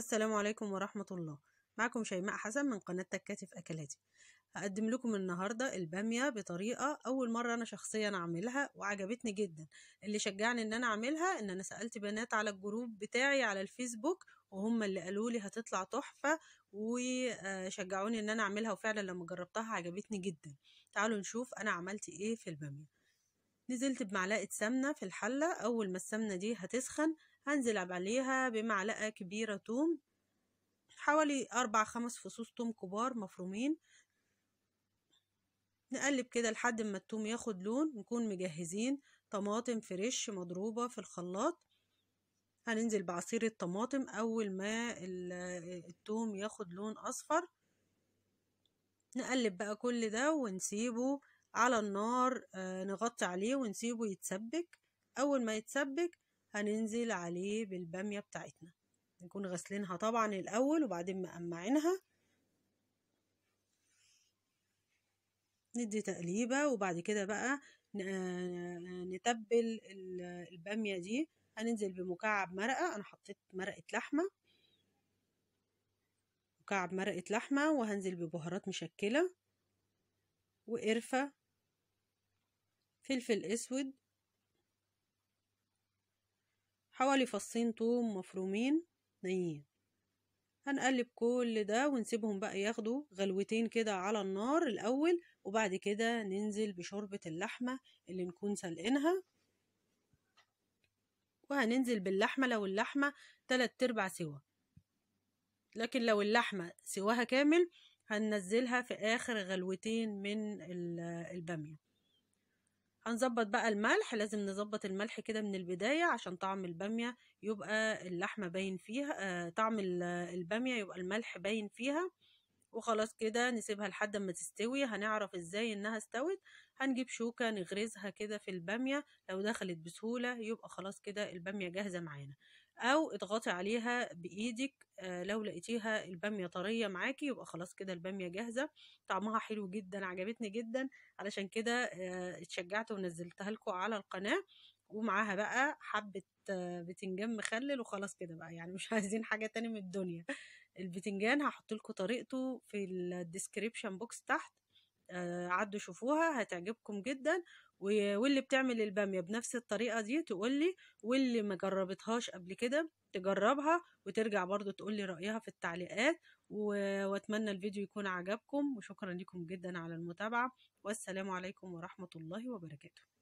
السلام عليكم ورحمة الله معكم شيماء حسن من قناة تكاتف أكلاتي هقدم لكم النهاردة البامية بطريقة أول مرة أنا شخصيا أعملها وعجبتني جدا اللي شجعني إن أنا أعملها إن أنا سألت بنات على الجروب بتاعي على الفيسبوك وهم اللي قالوا لي هتطلع تحفة وشجعوني إن أنا أعملها وفعلا لما جربتها عجبتني جدا تعالوا نشوف أنا عملت إيه في البامية نزلت بمعلقة سمنة في الحلة أول ما السمنة دي هتسخن هنزل عليها بمعلقة كبيرة توم حوالي أربع خمس فصوص توم كبار مفرومين نقلب كده لحد ما التوم ياخد لون نكون مجهزين طماطم فريش مضروبة في الخلاط هننزل بعصير الطماطم أول ما التوم ياخد لون أصفر نقلب بقى كل ده ونسيبه على النار آه، نغطي عليه ونسيبه يتسبك أول ما يتسبك هننزل عليه بالبامية بتاعتنا نكون غسلينها طبعا الأول وبعدين مقمعينها ندي تقليبة وبعد كده بقى نتبل البامية دي هننزل بمكعب مرقة أنا حطيت مرقة لحمة مكعب مرقة لحمة وهنزل ببهارات مشكلة وقرفة فلفل أسود حوالي فصين توم مفرومين نيين هنقلب كل ده ونسيبهم بقى ياخدوا غلوتين كده على النار الأول وبعد كده ننزل بشوربة اللحمة اللي نكون سلقينها وهننزل باللحمة لو اللحمة تلات ارباع سوا لكن لو اللحمة سواها كامل هننزلها في آخر غلوتين من البامية هنظبط بقى الملح لازم نظبط الملح كده من البداية عشان طعم البامية يبقى اللحمة باين فيها آه، طعم البامية يبقى الملح باين فيها وخلاص كده نسيبها لحد ما تستوي هنعرف ازاي انها استوت هنجيب شوكة نغرزها كده في البامية لو دخلت بسهولة يبقى خلاص كده البامية جاهزة معانا او اضغطي عليها بايدك آه، لو لقيتيها الباميه طريه معاكي يبقى خلاص كده الباميه جاهزه طعمها حلو جدا عجبتني جدا علشان كده آه، اتشجعت ونزلتها لكم على القناه ومعاها بقى حبه آه، بتنجان مخلل وخلاص كده بقى يعني مش عايزين حاجه تاني من الدنيا البتنجان هحط لكم طريقته في الديسكريبشن بوكس تحت عدوا شوفوها هتعجبكم جدا واللي بتعمل البامية بنفس الطريقة دي تقولي واللي ما جربتهاش قبل كده تجربها وترجع برضو تقولي رأيها في التعليقات واتمنى الفيديو يكون عجبكم وشكرا لكم جدا على المتابعة والسلام عليكم ورحمة الله وبركاته